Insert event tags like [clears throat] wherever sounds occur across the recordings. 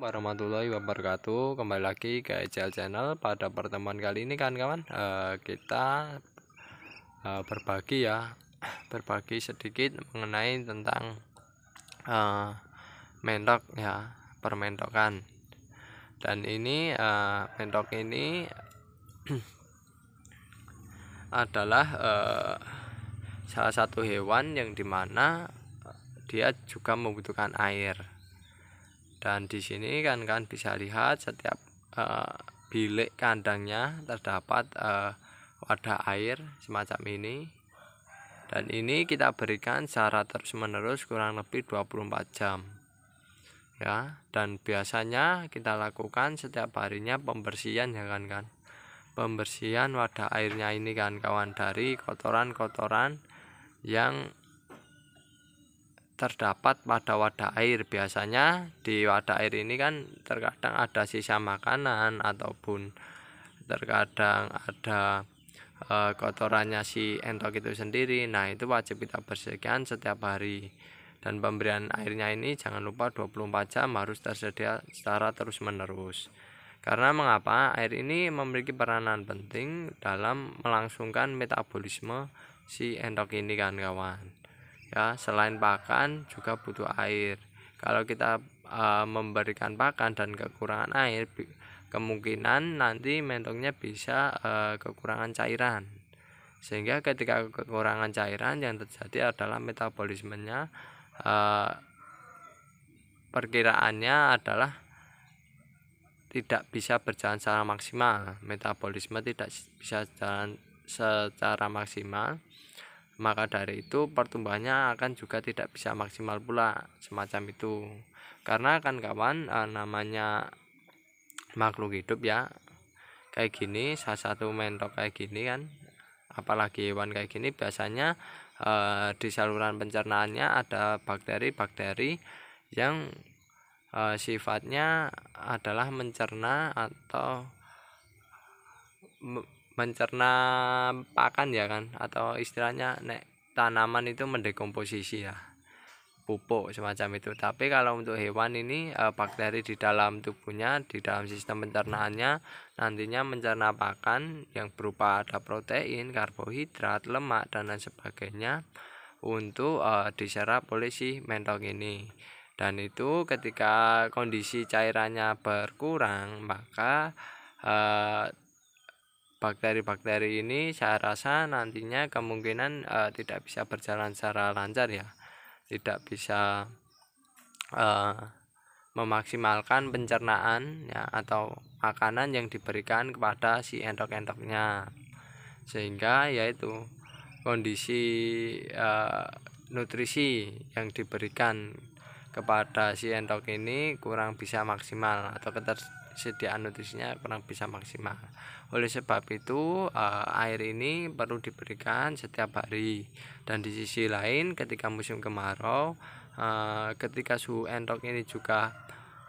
warahmatullahi wabarakatuh kembali lagi ke ECL channel pada pertemuan kali ini kan kawan eh, kita eh, berbagi ya [clears throat] berbagi sedikit mengenai tentang uh, mentok ya permentokan dan ini uh, mentok ini [clears throat] adalah salah satu hewan yang dimana dia juga membutuhkan air dan di sini kan kan bisa lihat setiap uh, bilik kandangnya terdapat uh, wadah air semacam ini dan ini kita berikan secara terus menerus kurang lebih 24 jam ya dan biasanya kita lakukan setiap harinya pembersihan ya kan kan pembersihan wadah airnya ini kan kawan dari kotoran-kotoran yang terdapat pada wadah air biasanya di wadah air ini kan terkadang ada sisa makanan ataupun terkadang ada e, kotorannya si entok itu sendiri nah itu wajib kita bersihkan setiap hari dan pemberian airnya ini jangan lupa 24 jam harus tersedia secara terus menerus karena mengapa air ini memiliki peranan penting dalam melangsungkan metabolisme si entok ini kan kawan ya selain pakan juga butuh air kalau kita uh, memberikan pakan dan kekurangan air kemungkinan nanti mentoknya bisa uh, kekurangan cairan sehingga ketika kekurangan cairan yang terjadi adalah metabolismenya uh, perkiraannya adalah tidak bisa berjalan secara maksimal metabolisme tidak bisa jalan secara maksimal maka dari itu pertumbuhannya akan juga tidak bisa maksimal pula semacam itu karena kan kawan uh, namanya makhluk hidup ya kayak gini salah satu mentok kayak gini kan apalagi hewan kayak gini biasanya uh, di saluran pencernaannya ada bakteri-bakteri yang uh, sifatnya adalah mencerna atau mencerna pakan ya kan atau istilahnya nek tanaman itu mendekomposisi ya pupuk semacam itu tapi kalau untuk hewan ini eh, bakteri di dalam tubuhnya di dalam sistem pencernaannya nantinya mencerna pakan yang berupa ada protein karbohidrat lemak dan lain sebagainya untuk e, diserap oleh si mentok ini dan itu ketika kondisi cairannya berkurang maka e, bakteri-bakteri ini saya rasa nantinya kemungkinan e, tidak bisa berjalan secara lancar ya tidak bisa e, memaksimalkan pencernaan ya atau makanan yang diberikan kepada si entok-entoknya, sehingga yaitu kondisi e, nutrisi yang diberikan kepada si entok ini kurang bisa maksimal atau keters Sediaan nutrisinya kurang bisa maksimal. Oleh sebab itu, eh, air ini perlu diberikan setiap hari. Dan di sisi lain, ketika musim kemarau, eh, ketika suhu entok ini juga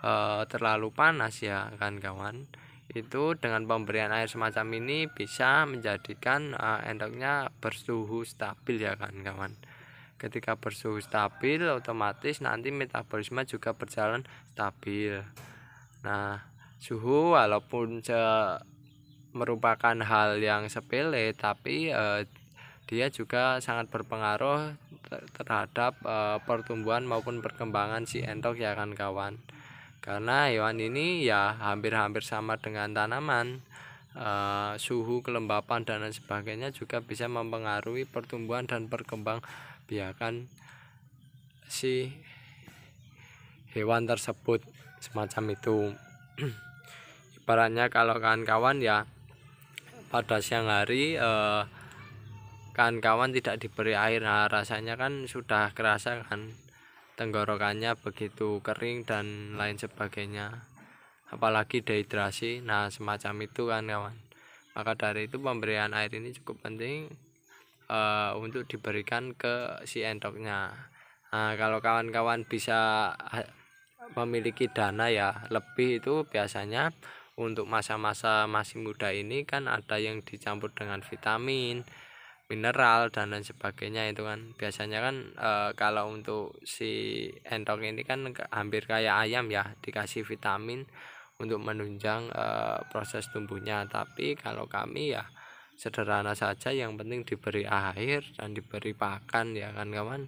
eh, terlalu panas ya kan kawan. Itu dengan pemberian air semacam ini bisa menjadikan endoknya bersuhu stabil ya kan kawan ketika bersuhu stabil otomatis nanti metabolisme juga berjalan stabil nah suhu walaupun se merupakan hal yang sepele tapi eh, dia juga sangat berpengaruh ter terhadap eh, pertumbuhan maupun perkembangan si entok ya kan kawan karena hewan ini ya hampir-hampir sama dengan tanaman Uh, suhu kelembapan dan lain sebagainya juga bisa mempengaruhi pertumbuhan dan perkembang biakan si hewan tersebut semacam itu [clears throat] ibaratnya kalau kawan-kawan ya pada siang hari kawan eh, kawan-kawan tidak diberi air nah rasanya kan sudah kerasa kan tenggorokannya begitu kering dan lain sebagainya apalagi dehidrasi nah semacam itu kan kawan maka dari itu pemberian air ini cukup penting eh, untuk diberikan ke si entoknya nah kalau kawan-kawan bisa memiliki dana ya lebih itu biasanya untuk masa-masa masih muda ini kan ada yang dicampur dengan vitamin mineral dan lain sebagainya itu kan biasanya kan e, kalau untuk si entok ini kan hampir kayak ayam ya dikasih vitamin untuk menunjang e, proses tumbuhnya tapi kalau kami ya sederhana saja yang penting diberi air dan diberi pakan ya kan kawan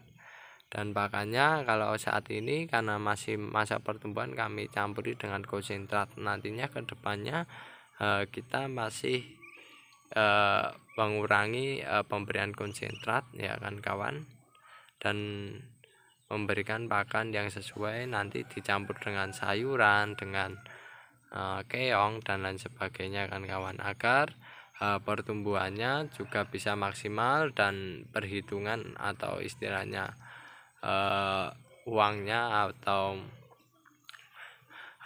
dan pakannya kalau saat ini karena masih masa pertumbuhan kami campuri dengan konsentrat nantinya kedepannya eh, kita masih eh, mengurangi eh, pemberian konsentrat ya kan kawan dan memberikan pakan yang sesuai nanti dicampur dengan sayuran dengan eh, keong dan lain sebagainya kan kawan agar pertumbuhannya juga bisa maksimal dan perhitungan atau istilahnya uh, uangnya atau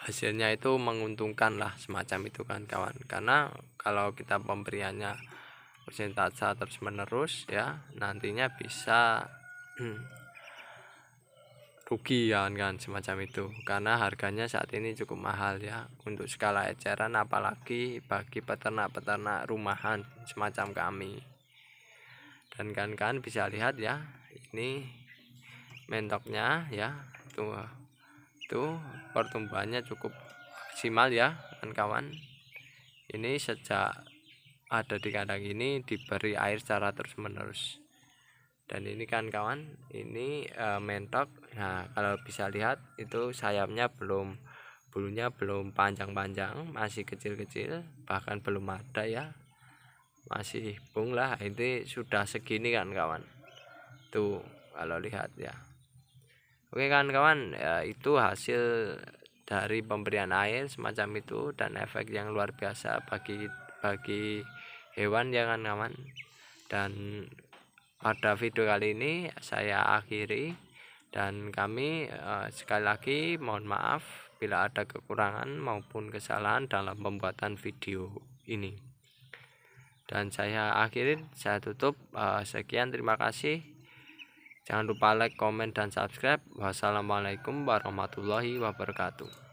hasilnya itu menguntungkan lah semacam itu kan kawan karena kalau kita pemberiannya persentase terus menerus ya nantinya bisa [clears throat] rugi ya kan semacam itu karena harganya saat ini cukup mahal ya untuk skala eceran apalagi bagi peternak-peternak rumahan semacam kami dan kan kan bisa lihat ya ini mentoknya ya tuh tuh pertumbuhannya cukup maksimal ya kan kawan ini sejak ada di kandang ini diberi air secara terus menerus dan ini kan kawan ini e, mentok nah kalau bisa lihat itu sayapnya belum bulunya belum panjang-panjang masih kecil-kecil bahkan belum ada ya masih bung lah ini sudah segini kan kawan tuh kalau lihat ya Oke kawan-kawan ya, itu hasil dari pemberian air semacam itu dan efek yang luar biasa bagi bagi hewan ya kan kawan dan pada video kali ini saya akhiri dan kami eh, sekali lagi mohon maaf bila ada kekurangan maupun kesalahan dalam pembuatan video ini dan saya akhiri saya tutup eh, sekian terima kasih Jangan lupa like, komen, dan subscribe. Wassalamualaikum warahmatullahi wabarakatuh.